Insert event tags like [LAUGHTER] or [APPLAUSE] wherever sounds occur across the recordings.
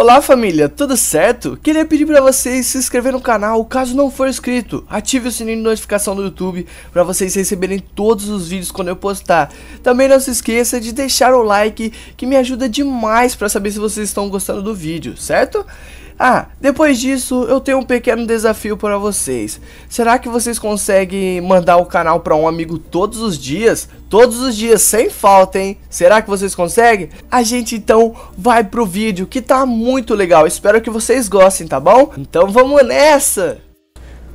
Olá família, tudo certo? Queria pedir para vocês se inscrever no canal caso não for inscrito. Ative o sininho de notificação do YouTube para vocês receberem todos os vídeos quando eu postar. Também não se esqueça de deixar o like que me ajuda demais para saber se vocês estão gostando do vídeo, certo? Ah, depois disso eu tenho um pequeno desafio para vocês. Será que vocês conseguem mandar o canal para um amigo todos os dias? Todos os dias, sem falta, hein? Será que vocês conseguem? A gente então vai pro vídeo que tá muito legal. Espero que vocês gostem, tá bom? Então vamos nessa!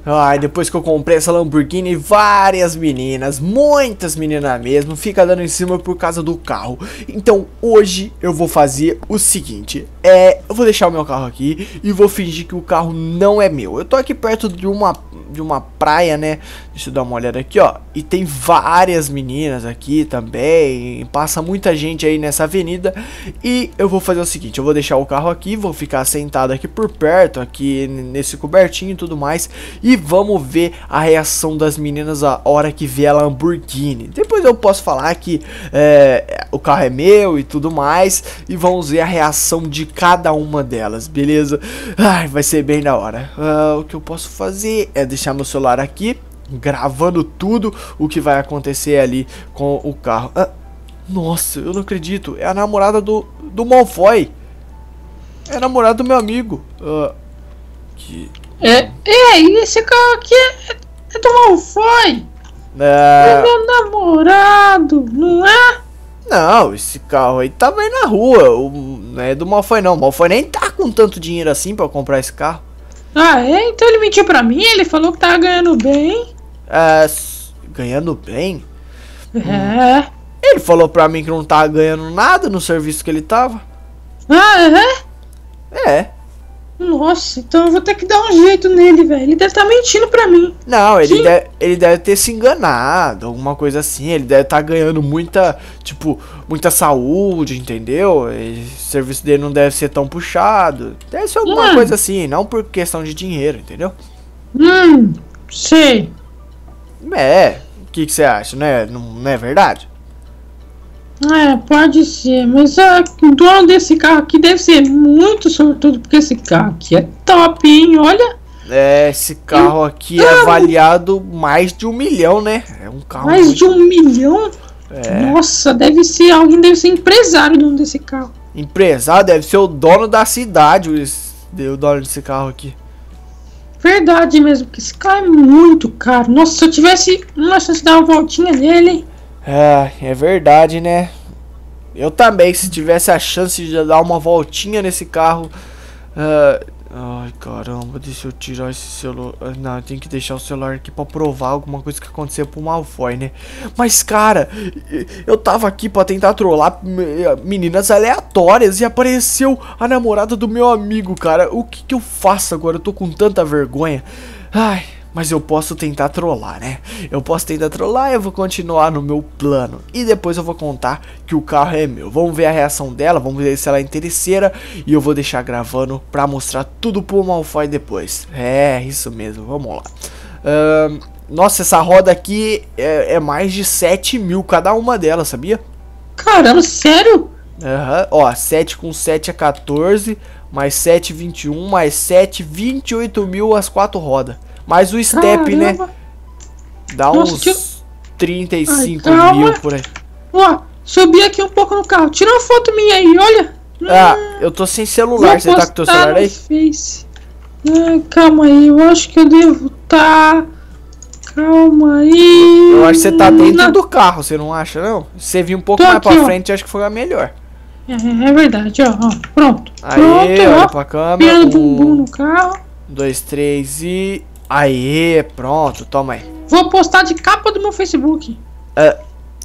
Ai, depois que eu comprei essa Lamborghini, várias meninas, muitas meninas mesmo, fica dando em cima por causa do carro. Então hoje eu vou fazer o seguinte, é, eu vou deixar o meu carro aqui e vou fingir que o carro não é meu. Eu tô aqui perto de uma, de uma praia, né, deixa eu dar uma olhada aqui, ó, e tem várias meninas aqui também, passa muita gente aí nessa avenida. E eu vou fazer o seguinte, eu vou deixar o carro aqui, vou ficar sentado aqui por perto, aqui nesse cobertinho e tudo mais, e e vamos ver a reação das meninas a hora que vê a Lamborghini. Depois eu posso falar que é, o carro é meu e tudo mais. E vamos ver a reação de cada uma delas, beleza? Ai, vai ser bem da hora. Uh, o que eu posso fazer é deixar meu celular aqui, gravando tudo o que vai acontecer ali com o carro. Ah, nossa, eu não acredito. É a namorada do, do Malfoy. É a namorada do meu amigo. Uh, que é, ei, esse carro aqui é, é do Malfoy! É... é meu namorado, não é? Não, esse carro aí tá bem na rua. O, não é do Malfoy, não. O Malfoy nem tá com tanto dinheiro assim para comprar esse carro. Ah, é? Então ele mentiu pra mim? Ele falou que tava ganhando bem? É. Ganhando bem? É. Hum. Ele falou pra mim que não tava ganhando nada no serviço que ele tava. Ah, é? É. Nossa, então eu vou ter que dar um jeito nele, velho. Ele deve estar tá mentindo pra mim. Não, ele, deve, ele deve ter se enganado, alguma coisa assim. Ele deve estar tá ganhando muita, tipo, muita saúde, entendeu? E o serviço dele não deve ser tão puxado. Deve ser alguma hum. coisa assim, não por questão de dinheiro, entendeu? Hum, sei. É, o que você acha, né? Não, não é verdade? É, pode ser, mas ah, o dono desse carro aqui deve ser muito sobretudo, porque esse carro aqui é top, hein? Olha. É, esse carro aqui é ah, avaliado mais de um milhão, né? É um carro. Mais muito... de um milhão? É. Nossa, deve ser. Alguém deve ser empresário dono desse carro. Empresário deve ser o dono da cidade, o dono desse carro aqui. Verdade mesmo, porque esse carro é muito caro. Nossa, se eu tivesse. uma chance de dar uma voltinha nele. Ah, é verdade, né? Eu também, se tivesse a chance de dar uma voltinha nesse carro. Uh... Ai, caramba, deixa eu tirar esse celular. Ah, não, eu tenho que deixar o celular aqui pra provar alguma coisa que aconteceu pro Malfoy, né? Mas, cara, eu tava aqui pra tentar trollar meninas aleatórias e apareceu a namorada do meu amigo, cara. O que que eu faço agora? Eu tô com tanta vergonha. Ai, mas eu posso tentar trollar, né? Eu posso tentar trollar e eu vou continuar no meu plano. E depois eu vou contar que o carro é meu. Vamos ver a reação dela, vamos ver se ela é interesseira. E eu vou deixar gravando pra mostrar tudo pro Malfoy depois. É, isso mesmo, vamos lá. Um... Nossa, essa roda aqui é, é, mais de 7 mil cada uma delas, sabia? Caramba, sério? Aham, uhum. ó, 7 com 7 é 14, mais 7, 21, mais 7, 28 mil as quatro rodas. Mas o step, né? Caramba. né? Dá Nossa, uns tira... 35 Ai, mil por aí. Ó, subi aqui um pouco no carro. Tira uma foto minha aí, olha. Ah, hum. eu tô sem celular. Você tá com teu celular aí? Face. Ah, calma aí, eu acho que eu devo Tá... Calma aí. Eu acho que você tá dentro Na... do carro, você não acha, não? Você viu um pouco tô mais aqui, pra ó. frente, acho que foi a melhor. É, é, é verdade, ó, ó, Pronto. Aí, pronto, olha ó. pra câmera. um, bumbum no carro. Dois, três e. Aê, pronto, toma aí. Vou postar de capa do meu Facebook. É,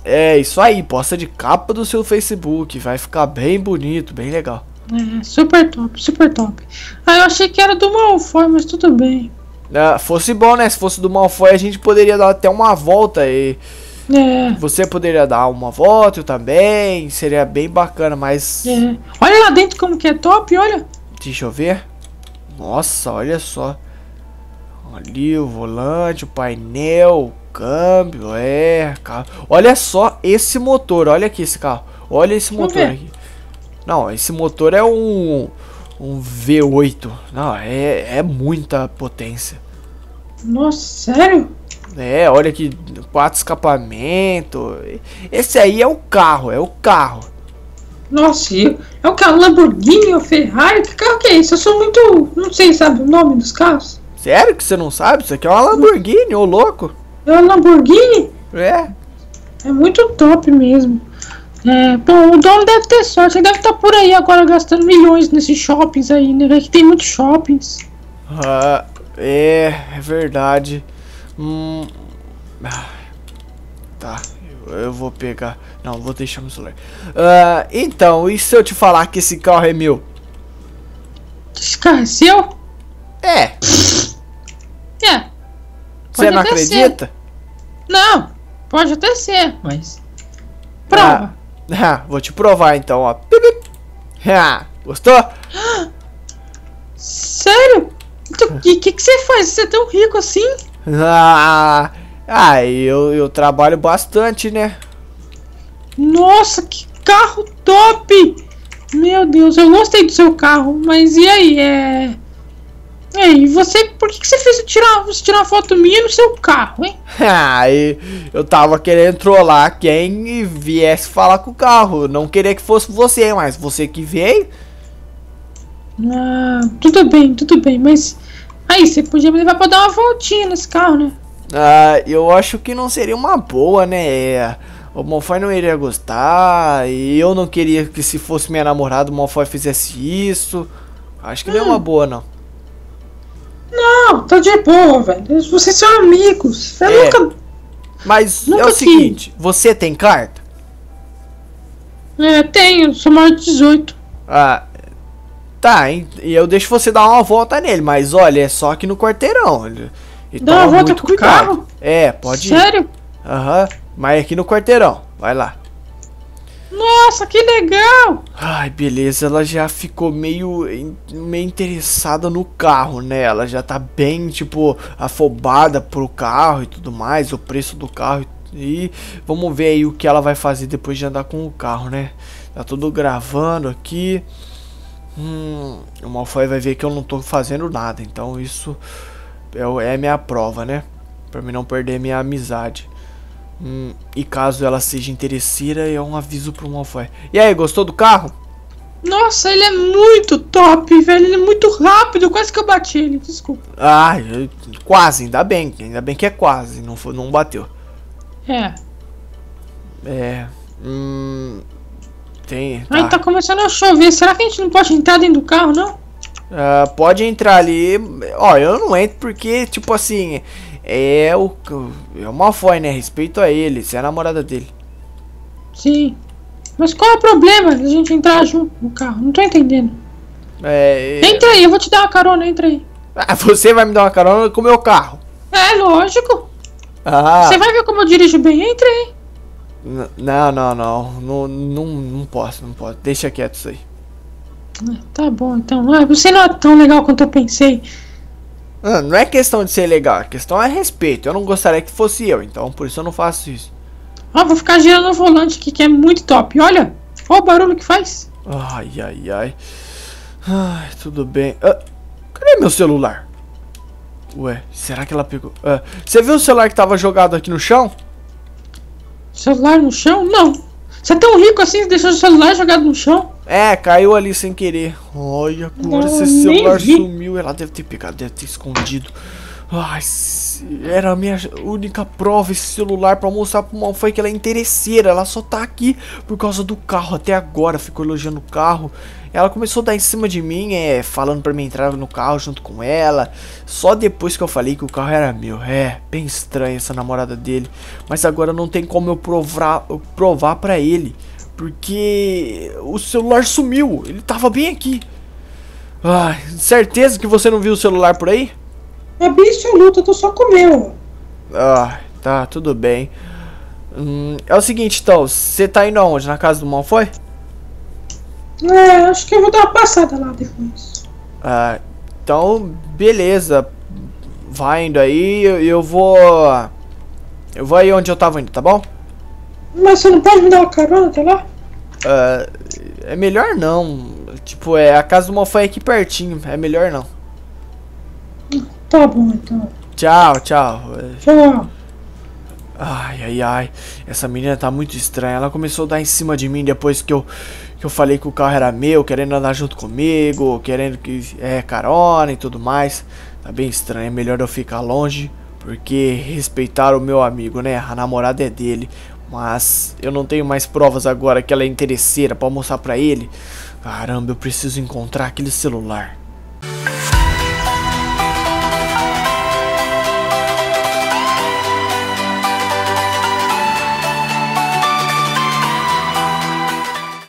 é isso aí, posta de capa do seu Facebook. Vai ficar bem bonito, bem legal. É, super top, super top. Ah, eu achei que era do Malfoy, mas tudo bem. É, fosse bom, né? Se fosse do Malfoy, a gente poderia dar até uma volta e. É. Você poderia dar uma volta, eu também. Seria bem bacana, mas. É. Olha lá dentro como que é top, olha. Deixa eu ver. Nossa, olha só. Ali o volante, o painel, o câmbio, é, carro. Olha só esse motor, olha aqui esse carro. Olha esse Deixa motor aqui. Não, esse motor é um um V8. Não, é, é muita potência. Nossa, sério? É, olha aqui, quatro escapamento. Esse aí é o carro, é o carro. Nossa, é o carro Lamborghini ou Ferrari? Que carro que é esse? Eu sou muito. não sei, sabe o nome dos carros? Sério que você não sabe? Isso aqui é uma Lamborghini, ô louco. É uma Lamborghini? É. É muito top mesmo. É, bom, o dono deve ter sorte, ele deve estar tá por aí agora gastando milhões nesses shoppings aí, né? Que tem muitos shoppings. Ah, é, é verdade. Hum. Ah, tá, eu, eu, vou pegar. Não, vou deixar meu celular. Ah, então, e se eu te falar que esse carro é meu? Esse carro é seu? É. É. Você não acredita? Ser. Não, pode até ser, mas. Prova. Ah, ah, vou te provar então, ó. Ah, gostou? Sério? O então, ah. que, que, que você faz? Você é tão rico assim? Ah, ah eu, eu trabalho bastante, né? Nossa, que carro top! Meu Deus, eu gostei do seu carro, mas e aí? É. É, e você, por que, que você fez tirar, você tirar foto minha no seu carro, hein? ah, [LAUGHS] eu tava querendo trollar quem viesse falar com o carro. Não queria que fosse você, mas você que veio. Ah, tudo bem, tudo bem, mas. Aí, você podia me levar pra dar uma voltinha nesse carro, né? Ah, eu acho que não seria uma boa, né? O Malfoy não iria gostar, e eu não queria que se fosse minha namorada o Malfoy fizesse isso. Acho que não é uma ah. boa, não. Não, tá de boa, velho. Vocês são amigos. Eu é. nunca. Mas nunca é o seguinte: você tem carta? É, tenho, sou maior de 18. Ah, tá, E eu deixo você dar uma volta nele, mas olha, é só aqui no quarteirão. Dá uma volta com cuidado. o carro? É, pode Sério? ir. Sério? Aham, mas é aqui no quarteirão. Vai lá. Nossa, que legal! Ai, beleza, ela já ficou meio, meio interessada no carro, né? Ela já tá bem, tipo, afobada pro carro e tudo mais, o preço do carro. E vamos ver aí o que ela vai fazer depois de andar com o carro, né? Tá tudo gravando aqui. Hum, o Malfoy vai ver que eu não tô fazendo nada, então isso é, é minha prova, né? Pra mim não perder minha amizade. Hum, e caso ela seja interesseira, é um aviso pro Malfoy. E aí, gostou do carro? Nossa, ele é muito top, velho. Ele é muito rápido. Quase que eu bati ele, desculpa. Ah, quase, ainda bem. Ainda bem que é quase, não, foi, não bateu. É. É. Hum, tem. Tá. Ai, tá começando a chover. Será que a gente não pode entrar dentro do carro, não? Uh, pode entrar ali. Ó, eu não entro porque, tipo assim, é o. É o Malfoy, né? Respeito a ele, você é a namorada dele. Sim. Mas qual é o problema da gente entrar junto no carro? Não tô entendendo. É, é. Entra aí, eu vou te dar uma carona, entra aí. Ah, [LAUGHS] você vai me dar uma carona com o meu carro. É, lógico. Ah. Você vai ver como eu dirijo bem, entra aí. não, não, não, não. Não, não posso, não posso. Deixa quieto isso aí. Ah, tá bom, então. Ah, você não é tão legal quanto eu pensei. Ah, não é questão de ser legal, a questão é respeito. Eu não gostaria que fosse eu, então por isso eu não faço isso. Ah, vou ficar girando o volante aqui que é muito top. Olha, olha o barulho que faz. Ai, ai, ai. Ai, tudo bem. Ah, cadê meu celular? Ué, será que ela pegou? Ah, você viu o celular que tava jogado aqui no chão? Celular no chão? Não. Você é tão rico assim, deixou o celular jogado no chão? É, caiu ali sem querer. Olha, agora esse celular vi. sumiu. Ela deve ter pegado, deve ter escondido. Ai, era a minha única prova esse celular para mostrar pro Malfoy que ela é interesseira. Ela só tá aqui por causa do carro até agora. Ficou elogiando o carro ela começou a dar em cima de mim, é, falando para mim entrar no carro junto com ela. Só depois que eu falei que o carro era meu. É, bem estranha essa namorada dele. Mas agora não tem como eu provar, provar para ele, porque o celular sumiu. Ele tava bem aqui. Ah, certeza que você não viu o celular por aí? É Absoluta, eu tô só com o meu. Ah, tá, tudo bem. Hum, é o seguinte, então, você tá indo aonde? Na casa do Malfoy? É, acho que eu vou dar uma passada lá depois. Ah, então, beleza. Vai indo aí, eu, eu vou. Eu vou aí onde eu tava indo, tá bom? Mas você não pode me dar uma carona até lá? Ah, é melhor não. Tipo, é a casa do Malfoy aqui pertinho, é melhor não. Tá bom então. Tchau, tchau. Tchau. Ai, ai, ai. Essa menina tá muito estranha. Ela começou a dar em cima de mim depois que eu, que eu falei que o carro era meu, querendo andar junto comigo, querendo que é carona e tudo mais. Tá bem estranho. É melhor eu ficar longe, porque respeitar o meu amigo, né? A namorada é dele. Mas eu não tenho mais provas agora que ela é interesseira para mostrar para ele. Caramba, eu preciso encontrar aquele celular.